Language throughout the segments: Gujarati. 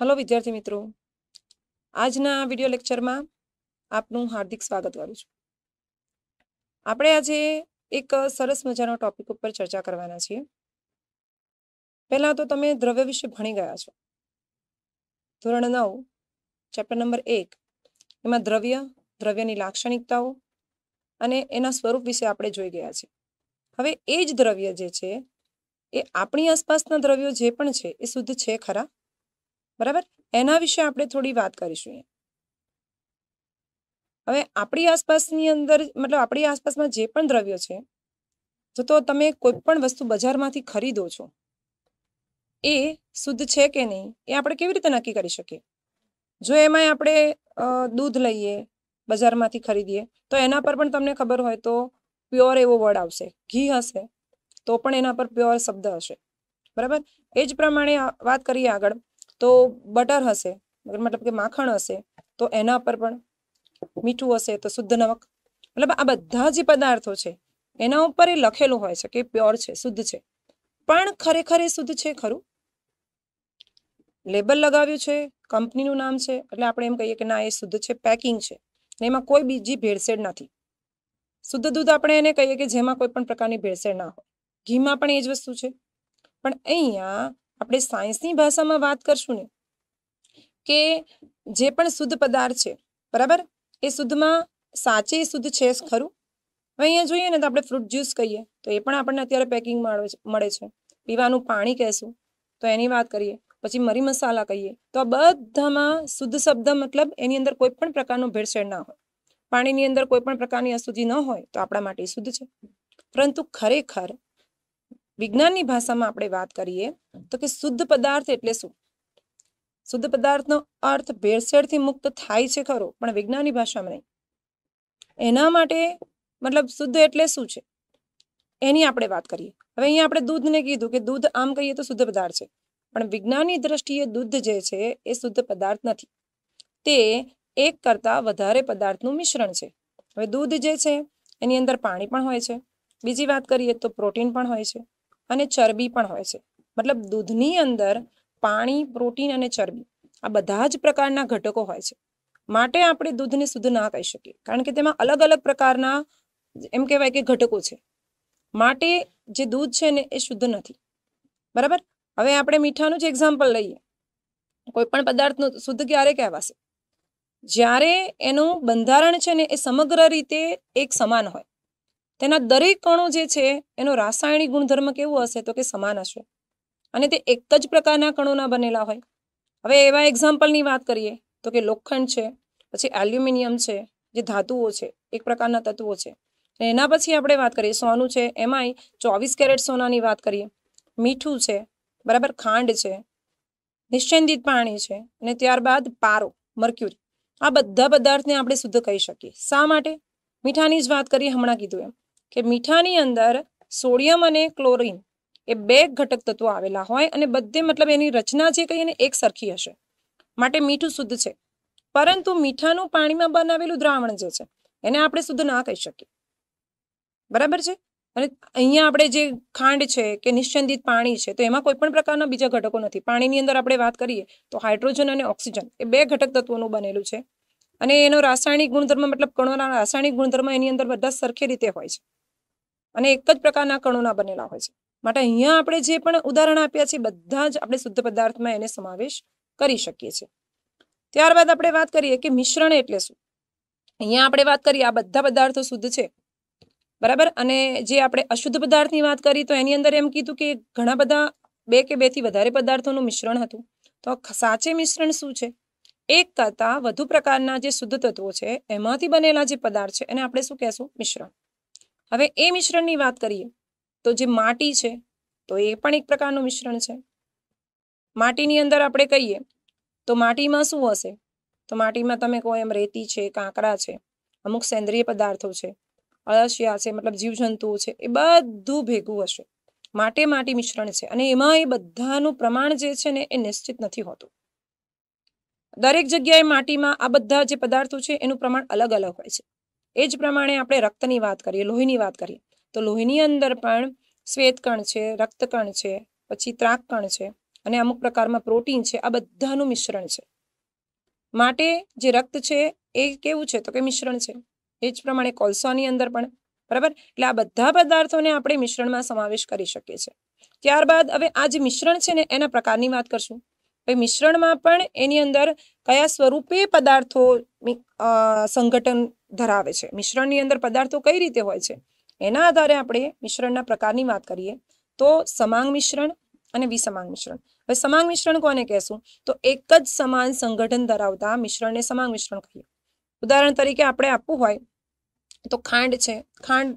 હલો વિદ્યાર્થી મિત્રો આજના વિડીયો લેક્ચરમાં આપનું હાર્દિક સ્વાગત કરું છું આપણે આજે એક સરસ મજાનો ટોપિક ઉપર ચર્ચા કરવાના છીએ પહેલાં તો તમે દ્રવ્ય વિશે ભણી ગયા છો ધોરણ નવ ચેપ્ટર નંબર એક એમાં દ્રવ્ય દ્રવ્યની લાક્ષણિકતાઓ અને એના સ્વરૂપ વિશે આપણે જોઈ ગયા છીએ હવે એ જ દ્રવ્ય જે છે એ આપણી આસપાસના દ્રવ્યો જે પણ છે એ શુદ્ધ છે ખરા બરાબર એના વિશે આપણે થોડી વાત કરીશું હવે આપણી આસપાસની અંદર મતલબ આપણી આસપાસમાં જે પણ દ્રવ્યો છે તો તો તમે કોઈ પણ વસ્તુ બજારમાંથી ખરીદો છો એ શુદ્ધ છે કે નહીં એ આપણે કેવી રીતે નક્કી કરી શકીએ જો એમાં આપણે દૂધ લઈએ બજારમાંથી ખરીદીએ તો એના પર પણ તમને ખબર હોય તો પ્યોર એવો વર્ડ આવશે ઘી હશે તો પણ એના પર પ્યોર શબ્દ હશે બરાબર એ જ પ્રમાણે વાત કરીએ આગળ તો બટર હશે મતલબ કે માખણ હશે તો એના પર પણ મીઠું હશે તો શુદ્ધ નમક મતલબ આ બધા જે પદાર્થો છે એના ઉપર એ લખેલું હોય છે કે પ્યોર છે શુદ્ધ છે પણ ખરેખર એ શુદ્ધ છે ખરું લેબલ લગાવ્યું છે કંપનીનું નામ છે એટલે આપણે એમ કહીએ કે ના એ શુદ્ધ છે પેકિંગ છે એમાં કોઈ બીજી ભેળસેળ નથી શુદ્ધ દૂધ આપણે એને કહીએ કે જેમાં કોઈ પણ પ્રકારની ભેળસેળ ના હોય ઘીમાં પણ એ જ વસ્તુ છે પણ અહીંયા આપણે સાયન્સની ભાષામાં વાત કરશું ને કે જે પણ શુદ્ધ પદાર્થ છે બરાબર એ શુદ્ધમાં સાચે શુદ્ધ છે ખરું હવે અહીંયા જોઈએ ને તો આપણે ફ્રૂટ જ્યુસ કહીએ તો એ પણ આપણને અત્યારે પેકિંગ મળે છે પીવાનું પાણી કહેશું તો એની વાત કરીએ પછી મરી મસાલા કહીએ તો આ બધામાં શુદ્ધ શબ્દ મતલબ એની અંદર કોઈ પણ પ્રકારનો ભેળસેળ ના હોય પાણીની અંદર કોઈ પણ પ્રકારની અશુદ્ધિ ન હોય તો આપણા માટે શુદ્ધ છે પરંતુ ખરેખર વિજ્ઞાનની ભાષામાં આપણે વાત કરીએ તો કે શુદ્ધ પદાર્થ એટલે શું શુદ્ધ પદાર્થનો અર્થ ભેળસેળથી મુક્ત થાય છે ખરો પણ વિજ્ઞાનની ભાષામાં નહીં એના માટે મતલબ શુદ્ધ એટલે શું છે એની આપણે વાત કરીએ હવે અહીંયા આપણે દૂધને કીધું કે દૂધ આમ કહીએ તો શુદ્ધ પદાર્થ છે પણ વિજ્ઞાનની દ્રષ્ટિએ દૂધ જે છે એ શુદ્ધ પદાર્થ નથી તે એક કરતાં વધારે પદાર્થનું મિશ્રણ છે હવે દૂધ જે છે એની અંદર પાણી પણ હોય છે બીજી વાત કરીએ તો પ્રોટીન પણ હોય છે અને ચરબી પણ હોય છે મતલબ દૂધની અંદર પાણી પ્રોટીન અને ચરબી આ બધા જ પ્રકારના ઘટકો હોય છે માટે આપણે દૂધને શુદ્ધ ના કહી શકીએ કારણ કે તેમાં અલગ અલગ પ્રકારના એમ કહેવાય કે ઘટકો છે માટે જે દૂધ છે ને એ શુદ્ધ નથી બરાબર હવે આપણે મીઠાનું જ એક્ઝામ્પલ લઈએ કોઈ પણ પદાર્થનું શુદ્ધ ક્યારે કહેવાશે જ્યારે એનું બંધારણ છે ને એ સમગ્ર રીતે એક સમાન હોય તેના દરેક કણો જે છે એનો રાસાયણિક ગુણધર્મ કેવો હશે તો કે સમાન હશે અને તે એક જ પ્રકારના કણોના બનેલા હોય હવે એવા એક્ઝામ્પલની વાત કરીએ તો કે લોખંડ છે પછી એલ્યુમિનિયમ છે જે ધાતુઓ છે એક પ્રકારના તત્વો છે એના પછી આપણે વાત કરીએ સોનું છે એમાંય ચોવીસ કેરેટ સોનાની વાત કરીએ મીઠું છે બરાબર ખાંડ છે નિશ્ચિંદિત પાણી છે અને ત્યારબાદ પારો મર્ક્યુરી આ બધા પદાર્થને આપણે શુદ્ધ કહી શકીએ શા માટે મીઠાની જ વાત કરીએ હમણાં કીધું એમ કે મીઠાની અંદર સોડિયમ અને ક્લોરીન એ બે ઘટક તત્વો આવેલા હોય અને બધે મતલબ એની રચના જે કહીએ ને એક સરખી હશે માટે મીઠું શુદ્ધ છે પરંતુ મીઠાનું પાણીમાં બનાવેલું દ્રાવણ જે છે એને આપણે શુદ્ધ ના કહી શકીએ બરાબર છે અને અહીંયા આપણે જે ખાંડ છે કે નિશ્ચંદિત પાણી છે તો એમાં કોઈ પણ પ્રકારના બીજા ઘટકો નથી પાણીની અંદર આપણે વાત કરીએ તો હાઇડ્રોજન અને ઓક્સિજન એ બે ઘટક તત્વોનું બનેલું છે અને એનો રાસાયણિક ગુણધર્મ મતલબ કણોના રાસાયણિક ગુણધર્મ એની અંદર બધા સરખી રીતે હોય છે અને એક જ પ્રકારના કણોના બનેલા હોય છે માટે અહીંયા આપણે જે પણ ઉદાહરણ આપ્યા છે બધા જ આપણે શુદ્ધ પદાર્થમાં એને સમાવેશ કરી શકીએ છીએ ત્યારબાદ આપણે વાત કરીએ કે મિશ્રણ એટલે શું અહીંયા આપણે વાત કરીએ આ બધા પદાર્થો શુદ્ધ છે બરાબર અને જે આપણે અશુદ્ધ પદાર્થની વાત કરી તો એની અંદર એમ કીધું કે ઘણા બધા બે કે બેથી વધારે પદાર્થોનું મિશ્રણ હતું તો સાચે મિશ્રણ શું છે એક કરતાં વધુ પ્રકારના જે શુદ્ધ તત્વો છે એમાંથી બનેલા જે પદાર્થ છે એને આપણે શું કહેશું મિશ્રણ હવે એ મિશ્રણની વાત કરીએ તો જે માટી છે તો એ પણ એક પ્રકારનું મિશ્રણ છે માટીની અંદર આપણે કહીએ તો માટીમાં શું હશે તો માટીમાં તમે કહો એમ રેતી છે કાંકરા છે અમુક સેન્દ્રિય પદાર્થો છે અળસિયા છે મતલબ જીવજંતુઓ છે એ બધું ભેગું હશે માટે માટી મિશ્રણ છે અને એમાં એ બધાનું પ્રમાણ જે છે ને એ નિશ્ચિત નથી હોતું દરેક જગ્યાએ માટીમાં આ બધા જે પદાર્થો છે એનું પ્રમાણ અલગ અલગ હોય છે એ જ પ્રમાણે આપણે રક્તની વાત કરીએ લોહીની વાત કરીએ તો લોહીની અંદર પણ શ્વેતકણ છે રક્તકણ છે પછી ત્રાકકણ છે અને અમુક પ્રકારમાં પ્રોટીન છે આ બધાનું મિશ્રણ છે માટે જે રક્ત છે એ કેવું છે તો કે મિશ્રણ છે એ જ પ્રમાણે કોલસાની અંદર પણ બરાબર એટલે આ બધા પદાર્થોને આપણે મિશ્રણમાં સમાવેશ કરી શકીએ છીએ ત્યારબાદ હવે આ જે મિશ્રણ છે ને એના પ્રકારની વાત કરશું મિશ્રણમાં પણ એની અંદર કયા સ્વરૂપે પદાર્થો સંગઠન ધરાવે છે મિશ્રણની અંદર પદાર્થો કઈ રીતે હોય છે એના આધારે આપણે મિશ્રણના પ્રકારની વાત કરીએ તો સમાંગ મિશ્રણ અને વિસમાંગ મિશ્રણ હવે સમાંગ મિશ્રણ કોને કહેશું તો એક જ સમાન સંગઠન ધરાવતા મિશ્રણને સમાંગ મિશ્રણ કહીએ ઉદાહરણ તરીકે આપણે આપવું હોય તો ખાંડ છે ખાંડ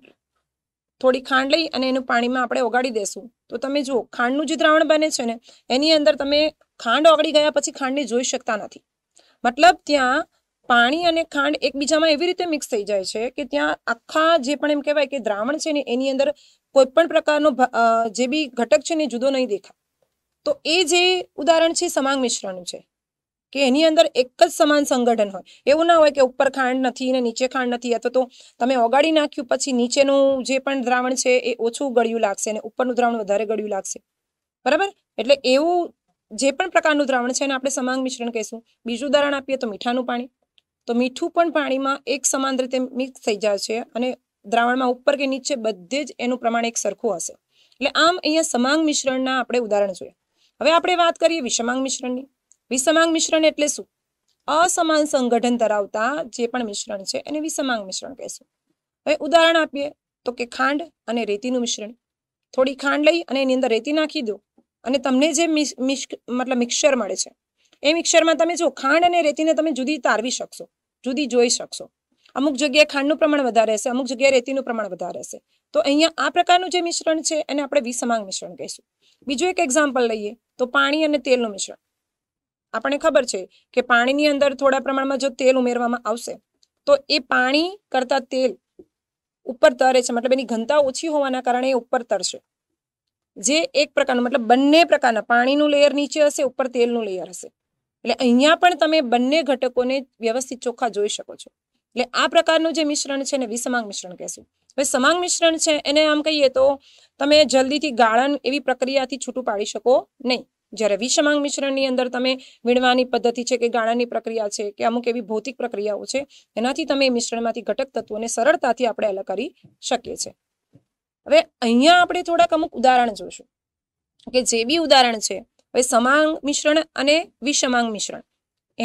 થોડી ખાંડ લઈ અને એનું પાણીમાં આપણે ઓગાળી દેશું તો તમે જુઓ ખાંડનું જે દ્રાવણ બને છે ને એની અંદર તમે ખાંડ ઓગળી ગયા પછી ખાંડને જોઈ શકતા નથી મતલબ ત્યાં પાણી અને ખાંડ એકબીજામાં એવી રીતે મિક્સ થઈ જાય છે કે ત્યાં આખા જે પણ એમ કહેવાય કે દ્રાવણ છે ને એની અંદર કોઈ પણ પ્રકારનો જે બી ઘટક છે ને જુદો નહીં દેખાય તો એ જે ઉદાહરણ છે સમાંગ મિશ્રણનું છે કે એની અંદર એક જ સમાન સંગઠન હોય એવું ના હોય કે ઉપર ખાંડ નથી ને નીચે ખાંડ નથી અથવા તો તમે ઓગાળી નાખ્યું પછી નીચેનું જે પણ દ્રાવણ છે એ ઓછું ગળ્યું લાગશે અને ઉપરનું દ્રાવણ વધારે ગળ્યું લાગશે બરાબર એટલે એવું જે પણ પ્રકારનું દ્રાવણ છે એને આપણે સમાંગ મિશ્રણ કહીશું બીજું ઉદાહરણ આપીએ તો મીઠાનું પાણી તો મીઠું પણ પાણીમાં એક સમાન રીતે મિક્સ થઈ જાય છે અને દ્રાવણમાં ઉપર કે નીચે બધે જ એનું પ્રમાણ એક સરખું હશે એટલે આમ અહીંયા સમાંગ મિશ્રણના આપણે ઉદાહરણ જોઈએ હવે આપણે વાત કરીએ વિષમાંગ મિશ્રણની વિષમાંગ મિશ્રણ એટલે શું અસમાન સંગઠન ધરાવતા જે પણ મિશ્રણ છે એને વિષમાંગ મિશ્રણ કહેશું હવે ઉદાહરણ આપીએ તો કે ખાંડ અને રેતીનું મિશ્રણ થોડી ખાંડ લઈ અને એની અંદર રેતી નાખી દો અને તમને જે મિશ મતલબ મિક્સર મળે છે એ મિક્સરમાં તમે જો ખાંડ અને રેતીને તમે જુદી તારવી શકશો જુદી જોઈ શકશો અમુક જગ્યાએ ખાંડનું પ્રમાણ વધારે રહેશે અમુક જગ્યાએ રેતીનું પ્રમાણ વધારે રહેશે તો અહીંયા આ પ્રકારનું જે મિશ્રણ છે એને આપણે વિસમાંગ મિશ્રણ કહીશું બીજું એક એક્ઝામ્પલ લઈએ તો પાણી અને તેલનું મિશ્રણ આપણને ખબર છે કે પાણીની અંદર થોડા પ્રમાણમાં જો તેલ ઉમેરવામાં આવશે તો એ પાણી કરતાં તેલ ઉપર તરે છે મતલબ એની ઘનતા ઓછી હોવાના કારણે એ ઉપર તરશે જે એક પ્રકારનું મતલબ બંને પ્રકારના પાણીનું લેયર નીચે હશે ઉપર તેલનું લેયર હશે એટલે અહીંયા પણ તમે બંને ઘટકોને વ્યવસ્થિત ચોખ્ખા જોઈ શકો છો એટલે આ પ્રકારનું જે મિશ્રણ છે એને વિસમાંગ મિશ્રણ કહેશું હવે સમાંગ મિશ્રણ છે એને આમ કહીએ તો તમે જલ્દીથી ગાળણ એવી પ્રક્રિયાથી છૂટું પાડી શકો નહીં જ્યારે વિષમાંગ મિશ્રણની અંદર તમે વીણવાની પદ્ધતિ છે કે ગાળાની પ્રક્રિયા છે કે અમુક એવી ભૌતિક પ્રક્રિયાઓ છે એનાથી તમે મિશ્રણમાંથી ઘટક તત્વોને સરળતાથી આપણે અલગ કરી શકીએ છીએ હવે અહીંયા આપણે થોડાક અમુક ઉદાહરણ જોશું કે જે બી ઉદાહરણ છે હવે સમાંગ મિશ્રણ અને વિષમાંગ મિશ્રણ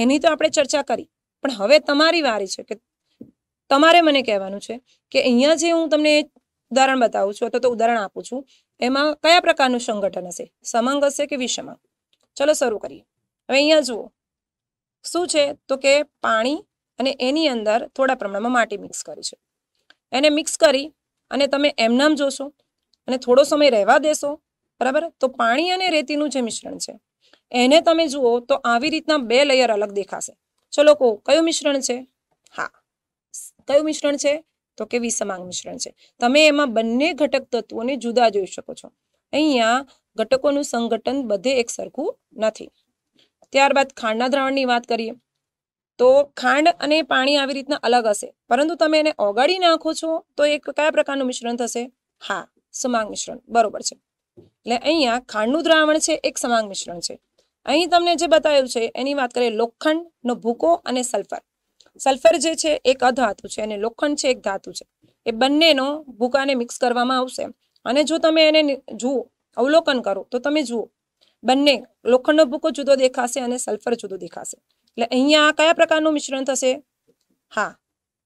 એની તો આપણે ચર્ચા કરી પણ હવે તમારી વારી છે કે તમારે મને કહેવાનું છે કે અહીંયા જે હું તમને ઉદાહરણ બતાવું છું અથવા તો ઉદાહરણ આપું છું એમાં કયા પ્રકારનું સંગઠન હશે સમંગ હશે કે વિષમાંગ ચલો શરૂ કરીએ હવે અહીંયા જુઓ શું છે તો કે પાણી અને એની અંદર થોડા પ્રમાણમાં માટી મિક્સ કરી છે એને મિક્સ કરી અને તમે એમનામ જોશો અને થોડો સમય રહેવા દેશો બરાબર તો પાણી અને રેતીનું જે મિશ્રણ છે એને તમે જુઓ તો આવી રીતના બે લેયર અલગ દેખાશે ચલો કહો કયું મિશ્રણ છે હા કયું મિશ્રણ છે તો કે વિસમાંગ મિશ્રણ છે તમે એમાં બંને ઘટક તત્વોને જુદા જોઈ શકો છો અહીંયા ઘટકોનું સંગઠન બધે એક સરખું નથી ત્યારબાદ ખાંડના દ્રાવણની વાત કરીએ તો ખાંડ અને પાણી આવી રીતના અલગ હશે પરંતુ તમે એને ઓગાળી નાખો છો તો એક કયા પ્રકારનું મિશ્રણ થશે હા સમાંગ મિશ્રણ બરોબર છે એટલે અહીંયા ખાંડનું દ્રાવણ છે એક સમાંગ મિશ્રણ છે અહીં તમને જે બતાવ્યું છે એની વાત કરીએ લોખંડનો ભૂકો અને સલ્ફર સલ્ફર જે છે એક અધાતુ છે અને લોખંડ છે એક ધાતુ છે એ બંનેનો ભૂકાને મિક્સ કરવામાં આવશે અને જો તમે એને જુઓ અવલોકન કરો તો તમે જુઓ બંને લોખંડનો ભૂકો જુદો દેખાશે અને સલ્ફર જુદો દેખાશે એટલે અહીંયા કયા પ્રકારનું મિશ્રણ થશે હા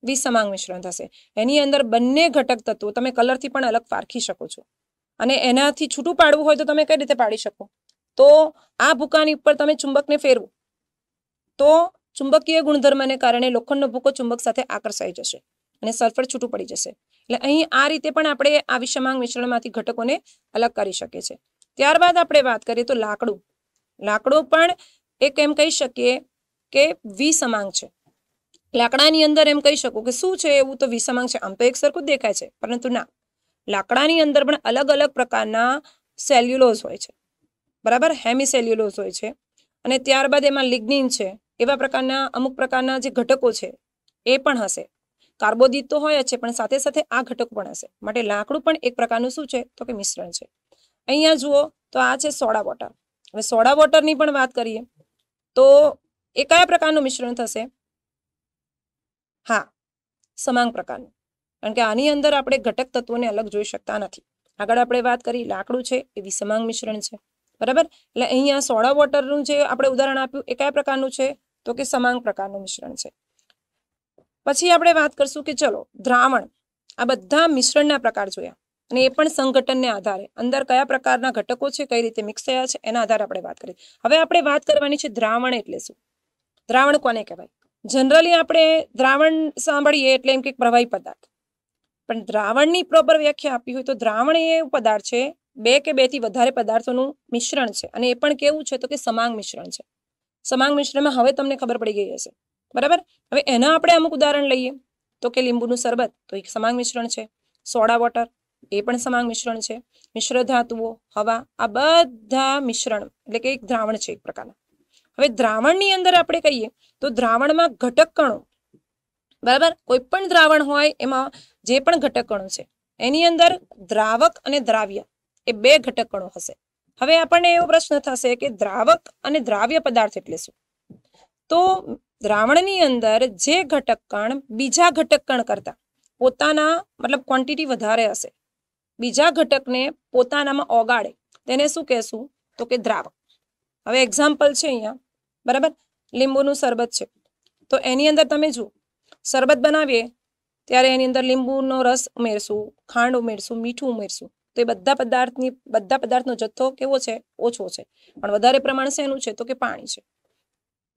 વિસમાંગ મિશ્રણ થશે એની અંદર બંને ઘટક તત્વો તમે કલરથી પણ અલગ પારખી શકો છો અને એનાથી છૂટું પાડવું હોય તો તમે કઈ રીતે પાડી શકો તો આ ભૂકાની ઉપર તમે ચુંબકને ફેરવો તો ચુંબકીય ગુણધર્મને કારણે લોખંડનો ભૂકો ચુંબક સાથે આકર્ષાઈ જશે અને સલ્ફર છૂટું પડી જશે એટલે અહીં આ રીતે પણ આપણે આ વિષમાંગ મિશ્રણમાંથી ઘટકોને અલગ કરી શકીએ છીએ ત્યારબાદ આપણે વાત કરીએ તો લાકડું લાકડું પણ એક એમ કહી શકીએ કે વિસમાંગ છે લાકડાની અંદર એમ કહી શકું કે શું છે એવું તો વિસમાંગ છે આમ તો એક સરખું દેખાય છે પરંતુ ના લાકડાની અંદર પણ અલગ અલગ પ્રકારના સેલ્યુલોઝ હોય છે બરાબર હેમી સેલ્યુલોઝ હોય છે અને ત્યારબાદ એમાં લિગ્નિન છે એવા પ્રકારના અમુક પ્રકારના જે ઘટકો છે એ પણ હશે કાર્બોદિત તો હોય જ છે પણ સાથે સાથે આ ઘટક પણ હશે માટે લાકડું પણ એક પ્રકારનું શું છે તો કે મિશ્રણ છે અહીંયા જુઓ તો આ છે સોડા વોટર હવે સોડા વોટરની પણ વાત કરીએ તો એ કયા પ્રકારનું મિશ્રણ થશે હા સમાંગ પ્રકારનું કારણ કે આની અંદર આપણે ઘટક તત્વોને અલગ જોઈ શકતા નથી આગળ આપણે વાત કરી લાકડું છે એ વિસમાંગ મિશ્રણ છે બરાબર એટલે અહીંયા સોડા વોટરનું જે આપણે ઉદાહરણ આપ્યું એ કયા પ્રકારનું છે તો કે સમાંગ પ્રકારનું મિશ્રણ છે પછી આપણે વાત કરશું કે ચલો દ્રાવણ આ બધા મિશ્રણના પ્રકાર જોયા અને એ પણ સંગઠનને આધારે અંદર કયા પ્રકારના ઘટકો છે કઈ રીતે મિક્સ થયા છે એના આધારે આપણે વાત કરી હવે આપણે વાત કરવાની છે દ્રાવણ એટલે શું દ્રાવણ કોને કહેવાય જનરલી આપણે દ્રાવણ સાંભળીએ એટલે એમ કે પ્રવાહી પદાર્થ પણ દ્રાવણની પ્રોપર વ્યાખ્યા આપી હોય તો દ્રાવણ એ પદાર્થ છે બે કે બે થી વધારે પદાર્થોનું મિશ્રણ છે અને એ પણ કેવું છે તો કે સમાંગ મિશ્રણ છે સમાંગ મિશ્રણમાં હવે તમને ખબર પડી ગઈ હશે બરાબર હવે એના આપણે અમુક ઉદાહરણ લઈએ તો કે લીંબુનું શરબત તો એક સમાંગ મિશ્રણ છે સોડા વોટર એ પણ સમાંગ મિશ્રણ છે મિશ્ર ધાતુઓ હવા આ બધા મિશ્રણ એટલે કે એક દ્રાવણ છે એક પ્રકારના હવે દ્રાવણની અંદર આપણે કહીએ તો દ્રાવણમાં ઘટક કણો બરાબર કોઈ પણ દ્રાવણ હોય એમાં જે પણ ઘટકણો છે એની અંદર દ્રાવક અને દ્રાવ્ય એ બે ઘટકણો હશે હવે આપણને એવો પ્રશ્ન થશે કે દ્રાવક અને દ્રાવ્ય પદાર્થ એટલે શું તો દ્રાવણની અંદર જે ઘટક બીજા ઘટક કરતા પોતાના મતલબ ક્વોન્ટિટી વધારે હશે બીજા ઘટકને પોતાનામાં ઓગાડે તેને શું કહેશું તો કે દ્રાવક હવે એક્ઝામ્પલ છે અહીંયા બરાબર લીંબુનું શરબત છે તો એની અંદર તમે જુઓ શરબત બનાવીએ ત્યારે એની અંદર લીંબુનો રસ ઉમેરશું ખાંડ ઉમેરશું મીઠું ઉમેરશું તો એ બધા પદાર્થની બધા પદાર્થનો જથ્થો કેવો છે ઓછો છે પણ વધારે પ્રમાણ શેનું છે તો કે પાણી છે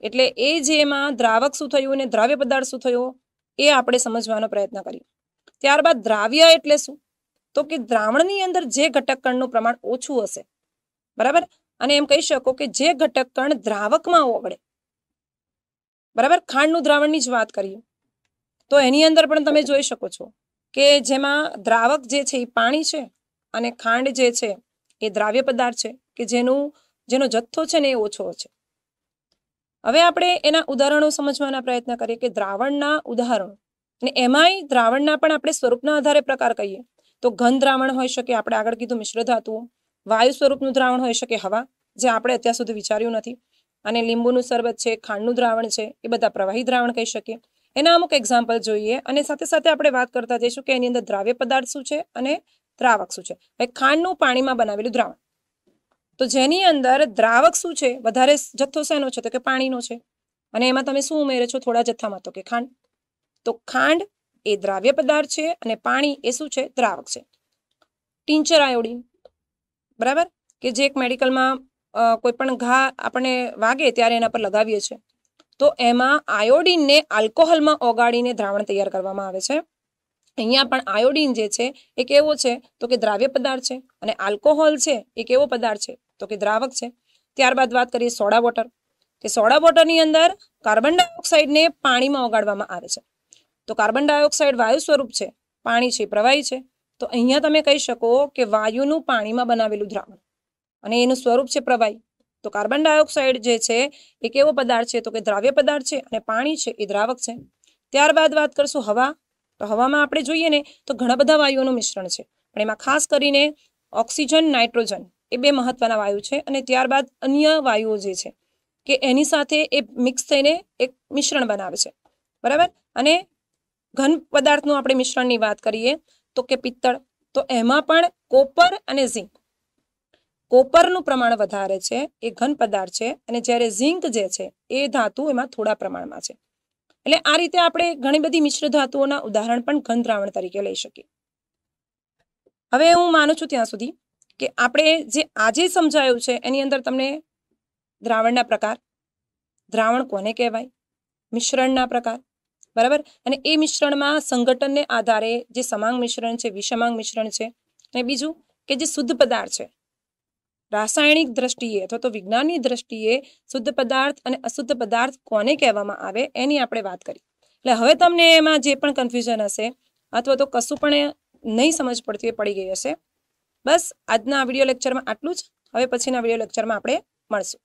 એટલે એ જે એમાં દ્રાવક શું થયું અને દ્રાવ્ય પદાર્થ શું થયો એ આપણે સમજવાનો પ્રયત્ન કરીએ ત્યારબાદ દ્રાવ્ય એટલે શું તો કે દ્રાવણની અંદર જે ઘટક કણનું પ્રમાણ ઓછું હશે બરાબર અને એમ કહી શકો કે જે ઘટક કણ દ્રાવકમાં ઓગળે બરાબર ખાંડનું દ્રાવણની જ વાત કરીએ તો એની અંદર પણ તમે જોઈ શકો છો કે જેમાં દ્રાવક જે છે એ પાણી છે અને ખાંડ જે છે એ દ્રાવ્ય પદાર્થ છે કે જેનું જેનો જથ્થો છે ને એ ઓછો છે હવે આપણે એના ઉદાહરણો સમજવાના પ્રયત્ન કરીએ કે દ્રાવણના ઉદાહરણો અને એમાંય દ્રાવણના પણ આપણે સ્વરૂપના આધારે પ્રકાર કહીએ તો ઘન દ્રાવણ હોઈ શકે આપણે આગળ કીધું મિશ્ર ધાતુઓ વાયુ સ્વરૂપનું દ્રાવણ હોઈ શકે હવા જે આપણે અત્યાર સુધી વિચાર્યું નથી અને લીંબુનું શરબત છે ખાંડનું દ્રાવણ છે એ બધા પ્રવાહી દ્રાવણ કહી શકીએ એના અમુક એક્ઝામ્પલ જોઈએ અને સાથે સાથે આપણે વાત કરતા જઈશું કે એની અંદર દ્રાવ્ય પદાર્થ શું છે અને દ્રાવક શું છે હવે ખાંડનું પાણીમાં બનાવેલું દ્રાવણ તો જેની અંદર દ્રાવક શું છે વધારે જથ્થો શેનો છે તો કે પાણીનો છે અને એમાં તમે શું ઉમેરે છો થોડા જથ્થામાં તો કે ખાંડ તો ખાંડ એ દ્રાવ્ય પદાર્થ છે અને પાણી એ શું છે દ્રાવક છે ટિંચર આયોડિન બરાબર કે જે એક મેડિકલમાં કોઈ પણ ઘા આપણને વાગે ત્યારે એના પર લગાવીએ છીએ તો એમાં આયોડિનને આલ્કોહોલમાં ઓગાળીને દ્રાવણ તૈયાર કરવામાં આવે છે અહીંયા પણ આયોડિન જે છે એ કેવો છે તો કે દ્રાવ્ય પદાર્થ છે અને આલ્કોહોલ છે એ કેવો પદાર્થ છે તો કે દ્રાવક છે ત્યારબાદ વાત કરીએ સોડા વોટર કે સોડા વોટરની અંદર કાર્બન ડાયોક્સાઇડને પાણીમાં ઓગાળવામાં આવે છે તો કાર્બન ડાયોક્સાઇડ વાયુ સ્વરૂપ છે પાણી છે પ્રવાહી છે તો અહીંયા તમે કહી શકો કે વાયુનું પાણીમાં બનાવેલું દ્રાવણ અને એનું સ્વરૂપ છે પ્રવાહી તો કાર્બન ડાયોક્સાઇડ જે છે એ કેવો પદાર્થ છે તો કે દ્રાવ્ય પદાર્થ છે અને પાણી છે એ દ્રાવક છે ત્યારબાદ વાત કરશું હવા તો હવામાં આપણે જોઈએ ને તો ઘણા બધા વાયુઓનું મિશ્રણ છે પણ એમાં ખાસ કરીને ઓક્સિજન નાઇટ્રોજન એ બે મહત્વના વાયુ છે અને ત્યારબાદ અન્ય વાયુઓ જે છે કે એની સાથે એ મિક્સ થઈને એક મિશ્રણ બનાવે છે બરાબર અને ઘન પદાર્થનું આપણે મિશ્રણની વાત કરીએ તો કે પિત્તળ તો એમાં પણ કોપર અને ઝીંક કોપરનું પ્રમાણ વધારે છે એ ઘન પદાર્થ છે અને જ્યારે ઝીંક જે છે એ ધાતુ એમાં થોડા પ્રમાણમાં છે એટલે આ રીતે આપણે ઘણી બધી મિશ્ર ધાતુઓના ઉદાહરણ પણ ઘન દ્રાવણ તરીકે લઈ શકીએ હવે હું માનું છું ત્યાં સુધી કે આપણે જે આજે સમજાયું છે એની અંદર તમને દ્રાવણના પ્રકાર દ્રાવણ કોને કહેવાય મિશ્રણના પ્રકાર બરાબર અને એ મિશ્રણમાં સંગઠનને આધારે જે સમાંગ મિશ્રણ છે વિષમાંગ મિશ્રણ છે અને બીજું કે જે શુદ્ધ પદાર્થ છે રાસાયણિક દ્રષ્ટિએ અથવા તો વિજ્ઞાનની દ્રષ્ટિએ શુદ્ધ પદાર્થ અને અશુદ્ધ પદાર્થ કોને કહેવામાં આવે એની આપણે વાત કરી એટલે હવે તમને એમાં જે પણ કન્ફ્યુઝન હશે અથવા તો કશું પણ નહીં સમજ પડતી એ પડી ગઈ હશે બસ આજના વિડીયો લેક્ચરમાં આટલું જ હવે પછીના વિડીયો લેક્ચરમાં આપણે મળશું